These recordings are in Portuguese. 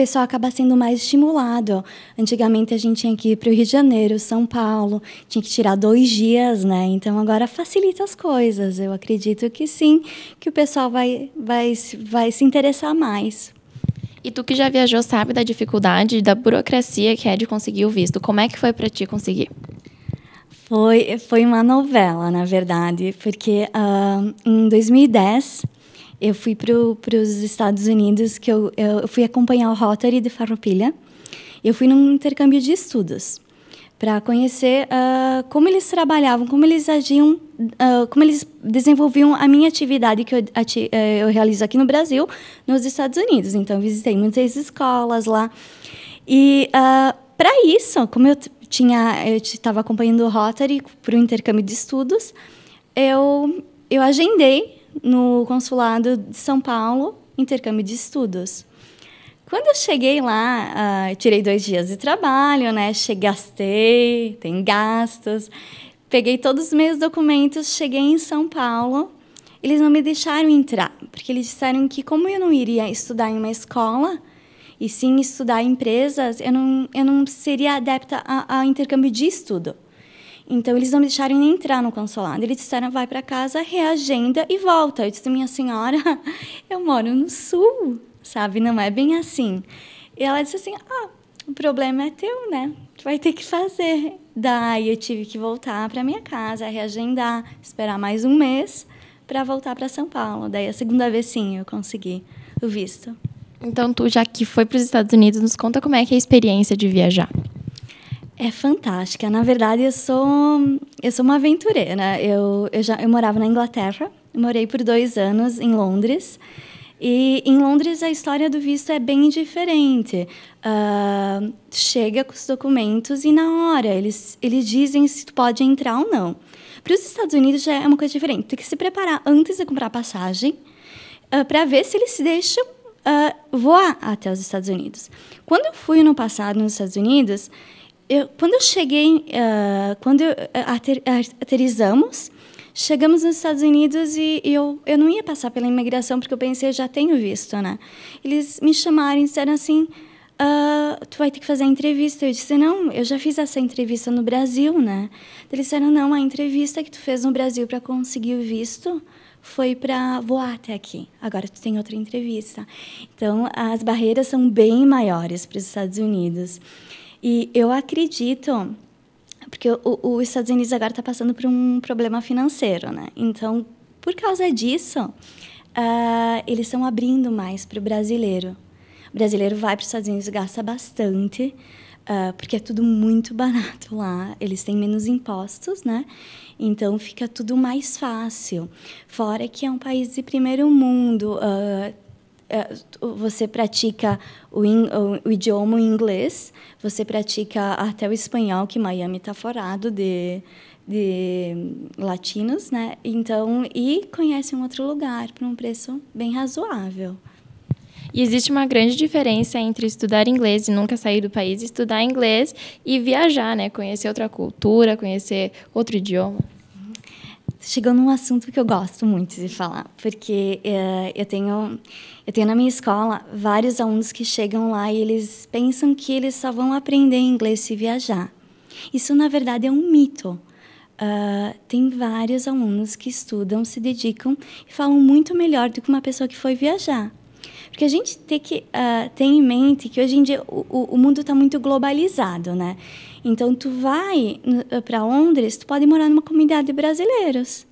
pessoal acaba sendo mais estimulado. Antigamente a gente tinha que ir para o Rio de Janeiro, São Paulo, tinha que tirar dois dias, né? Então agora facilita as coisas. Eu acredito que sim, que o pessoal vai, vai, vai se interessar mais. E tu que já viajou sabe da dificuldade, da burocracia que é de conseguir o visto. Como é que foi para ti conseguir? Foi, foi uma novela, na verdade, porque uh, em 2010 eu fui para os Estados Unidos, que eu, eu fui acompanhar o Rotary de Farroupilha. Eu fui num intercâmbio de estudos para conhecer uh, como eles trabalhavam, como eles agiam, uh, como eles desenvolviam a minha atividade que eu, ati eh, eu realizo aqui no Brasil, nos Estados Unidos. Então, visitei muitas escolas lá. E ah, para isso, como eu tinha, estava acompanhando o Rotary para o intercâmbio de estudos, eu eu agendei no consulado de São Paulo, intercâmbio de estudos. Quando eu cheguei lá, uh, tirei dois dias de trabalho, né? Cheguei, gastei, tem gastos. Peguei todos os meus documentos, cheguei em São Paulo. Eles não me deixaram entrar, porque eles disseram que, como eu não iria estudar em uma escola, e sim estudar em empresas, eu não, eu não seria adepta ao intercâmbio de estudo. Então eles não me deixaram nem entrar no consulado. Eles disseram: vai para casa, reagenda e volta. Eu disse: minha senhora, eu moro no sul, sabe? Não é bem assim. E ela disse assim: ah, o problema é teu, né? Tu vai ter que fazer. Daí eu tive que voltar para minha casa, reagendar, esperar mais um mês para voltar para São Paulo. Daí a segunda vez sim eu consegui o visto. Então tu já que foi para os Estados Unidos, nos conta como é que é a experiência de viajar. É fantástica. Na verdade, eu sou eu sou uma aventureira. Eu eu já eu morava na Inglaterra, morei por dois anos em Londres. E em Londres a história do visto é bem diferente. Uh, chega com os documentos e na hora eles eles dizem se tu pode entrar ou não. Para os Estados Unidos já é uma coisa diferente. Tem que se preparar antes de comprar passagem uh, ah, para ver se eles se deixam uh, voar até os Estados Unidos. Quando eu fui no passado nos Estados Unidos eu, quando eu cheguei, uh, quando eh, ater, aterizamos, chegamos nos Estados Unidos e, e, eu, eu não ia passar pela imigração, porque eu pensei, já tenho visto, né? Eles me chamaram e disseram assim, uh, tu vai ter que fazer a entrevista. Eu disse, não, eu já fiz essa entrevista no Brasil, né? Eles disseram, não, a entrevista que tu fez no Brasil para conseguir o visto foi para voar até aqui. Agora tu tem outra entrevista. Então, as barreiras são bem maiores para os Estados Unidos. E eu acredito, porque o, os Estados Unidos agora está passando por um problema financeiro, né? Então, por causa disso, uh, eles estão abrindo mais para o brasileiro. O brasileiro vai para os Estados Unidos, gasta bastante, uh, porque é tudo muito barato lá. Eles têm menos impostos, né? Então fica tudo mais fácil. Fora que é um país de primeiro mundo. Uh, é, você pratica o, in, o, o idioma inglês, você pratica até o espanhol, que Miami está forado de, de latinos, né? Então, e conhece um outro lugar por um preço bem razoável. E existe uma grande diferença entre estudar inglês e nunca sair do país, estudar inglês e viajar, né? Conhecer outra cultura, conhecer outro idioma. Tá chegou num assunto que eu gosto muito de falar, porque uh, eu tenho eu tenho na minha escola vários alunos que chegam lá e eles pensam que eles só vão aprender inglês se viajar. Isso na verdade é um mito. Uh, tem vários alunos que estudam, se dedicam e falam muito melhor do que uma pessoa que foi viajar. Porque a gente tem que uh, ter em mente que hoje em dia o, o mundo está muito globalizado, né? Então, tu vai ah, para Londres, tu pode morar numa comunidade de brasileiros.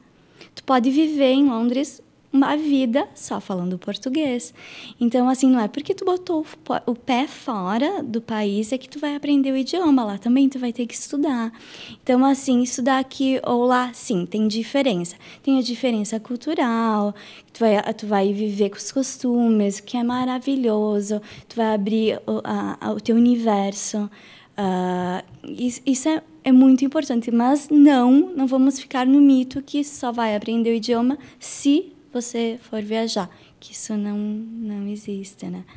Tu pode viver em Londres uma vida só falando português. Então, assim, não é porque tu botou o pé fora do país é que tu vai aprender o idioma lá também, tu vai ter que estudar. Então, assim, estudar aqui ou lá, sim, tem diferença. Tem a diferença cultural, tu vai, tu vai viver com os costumes, que é maravilhoso, tu vai abrir o, a, o teu universo. Uh, isso é, é, muito importante, mas não, não vamos ficar no mito que só vai aprender o idioma se você for viajar, que isso não não existe né?